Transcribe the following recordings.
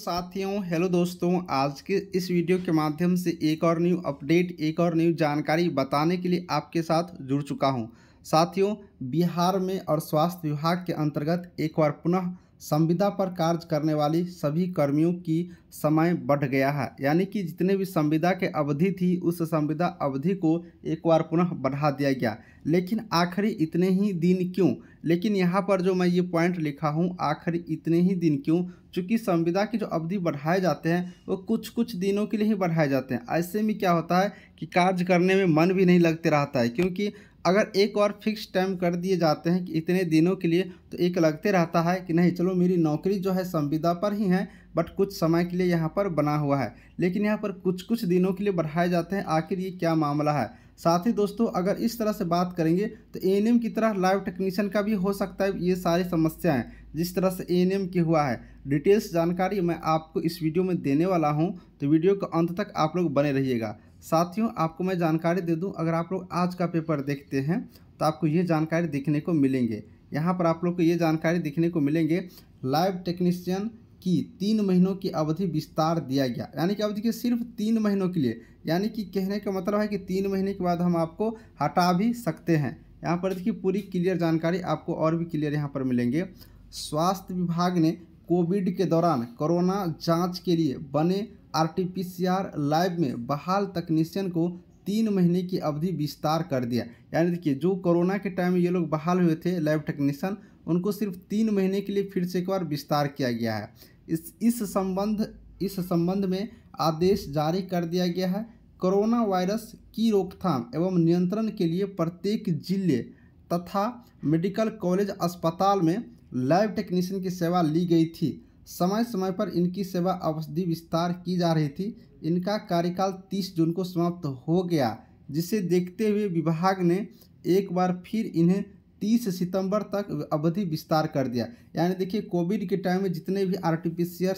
साथियों हेलो दोस्तों आज के इस वीडियो के माध्यम से एक और न्यू अपडेट एक और न्यू जानकारी बताने के लिए आपके साथ जुड़ चुका हूं साथियों बिहार में और स्वास्थ्य विभाग के अंतर्गत एक बार पुनः संविदा पर कार्य करने वाली सभी कर्मियों की समय बढ़ गया है यानी कि जितने भी संविदा के अवधि थी उस संविदा अवधि को एक बार पुनः बढ़ा दिया गया लेकिन आखिरी इतने ही दिन क्यों लेकिन यहाँ पर जो मैं ये पॉइंट लिखा हूँ आखिरी इतने ही दिन क्यों चूँकि संविदा की जो अवधि बढ़ाए जाते हैं वो कुछ कुछ दिनों के लिए ही बढ़ाए जाते हैं ऐसे में क्या होता है कि कार्य करने में मन भी नहीं लगते रहता है क्योंकि अगर एक और फिक्स टाइम कर दिए जाते हैं कि इतने दिनों के लिए तो एक लगते रहता है कि नहीं चलो मेरी नौकरी जो है संविदा पर ही है बट कुछ समय के लिए यहाँ पर बना हुआ है लेकिन यहाँ पर कुछ कुछ दिनों के लिए बढ़ाए जाते हैं आखिर ये क्या मामला है साथ ही दोस्तों अगर इस तरह से बात करेंगे तो ए की तरह लाइव टेक्नीशियन का भी हो सकता है ये सारी समस्याएँ जिस तरह से ए की हुआ है डिटेल्स जानकारी मैं आपको इस वीडियो में देने वाला हूँ तो वीडियो को अंत तक आप लोग बने रहिएगा साथियों आपको मैं जानकारी दे दूं अगर आप लोग आज का पेपर देखते हैं तो आपको ये जानकारी देखने को मिलेंगे यहाँ पर आप लोग को ये जानकारी देखने को मिलेंगे लाइव टेक्नीशियन की तीन महीनों की अवधि विस्तार दिया गया यानी कि अवधि के सिर्फ तीन महीनों के लिए यानी कि कहने का मतलब है कि तीन महीने के बाद हम आपको हटा भी सकते हैं यहाँ पर देखिए पूरी क्लियर जानकारी आपको और भी क्लियर यहाँ पर मिलेंगे स्वास्थ्य विभाग ने कोविड के दौरान कोरोना जांच के लिए बने आरटीपीसीआर लैब में बहाल तकनीशियन को तीन महीने की अवधि विस्तार कर दिया यानी देखिए जो कोरोना के टाइम ये लोग बहाल हुए थे लैब टेक्नीशियन उनको सिर्फ तीन महीने के लिए फिर से एक बार विस्तार किया गया है इस इस संबंध इस संबंध में आदेश जारी कर दिया गया है कोरोना वायरस की रोकथाम एवं नियंत्रण के लिए प्रत्येक जिले तथा मेडिकल कॉलेज अस्पताल में लैब टेक्नीशियन की सेवा ली गई थी समय समय पर इनकी सेवा अवधि विस्तार की जा रही थी इनका कार्यकाल 30 जून को समाप्त हो गया जिसे देखते हुए विभाग ने एक बार फिर इन्हें 30 सितंबर तक अवधि विस्तार कर दिया यानी देखिए कोविड के टाइम में जितने भी आर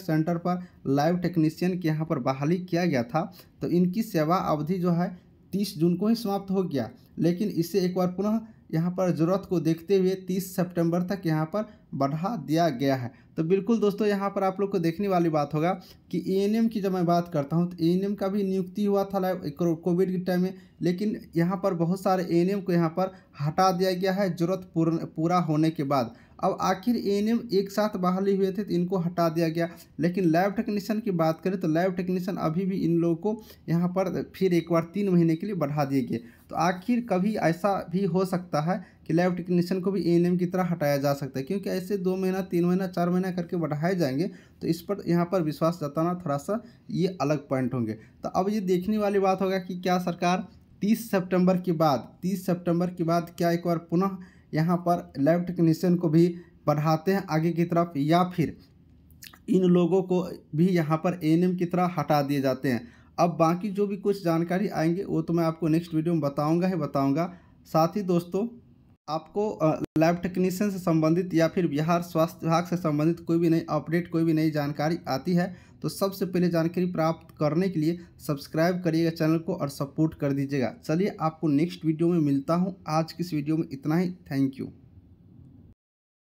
सेंटर पर लाइव टेक्नीशियन के यहाँ पर बहाली किया गया था तो इनकी सेवा अवधि जो है 30 जून को ही समाप्त हो गया लेकिन इसे एक बार पुनः यहाँ पर ज़रूरत को देखते हुए 30 सितंबर तक यहाँ पर बढ़ा दिया गया है तो बिल्कुल दोस्तों यहाँ पर आप लोग को देखने वाली बात होगा कि ए की जब मैं बात करता हूँ तो ए का भी नियुक्ति हुआ था कोविड के टाइम में लेकिन यहाँ पर बहुत सारे ए को यहाँ पर हटा दिया गया है ज़रूरत पूरा होने के बाद अब आखिर ए एक साथ बहाली हुए थे तो इनको हटा दिया गया लेकिन लैब टेक्नीशियन की बात करें तो लैब टेक्नीशियन अभी भी इन लोगों को यहाँ पर फिर एक बार तीन महीने के लिए बढ़ा दिए गए तो आखिर कभी ऐसा भी हो सकता है कि लैब टेक्नीशियन को भी ए की तरह हटाया जा सकता है क्योंकि ऐसे दो महीना तीन महीना चार महीना करके बढ़ाए जाएंगे तो इस पर यहाँ पर विश्वास जताना थोड़ा सा ये अलग पॉइंट होंगे तो अब ये देखने वाली बात होगा कि क्या सरकार 30 सितंबर के बाद 30 सितंबर के बाद क्या एक बार पुनः यहाँ पर लैब टेक्नीशियन को भी बढ़ाते हैं आगे की तरफ या फिर इन लोगों को भी यहाँ पर ए की तरह हटा दिए जाते हैं अब बाकी जो भी कुछ जानकारी आएंगे वो तो मैं आपको नेक्स्ट वीडियो में बताऊँगा ही बताऊँगा साथ ही दोस्तों आपको लैब टेक्नीशियन से संबंधित या फिर बिहार स्वास्थ्य विभाग से संबंधित कोई भी नई अपडेट कोई भी नई जानकारी आती है तो सबसे पहले जानकारी प्राप्त करने के लिए सब्सक्राइब करिएगा चैनल को और सपोर्ट कर दीजिएगा चलिए आपको नेक्स्ट वीडियो में मिलता हूँ आज की इस वीडियो में इतना ही थैंक यू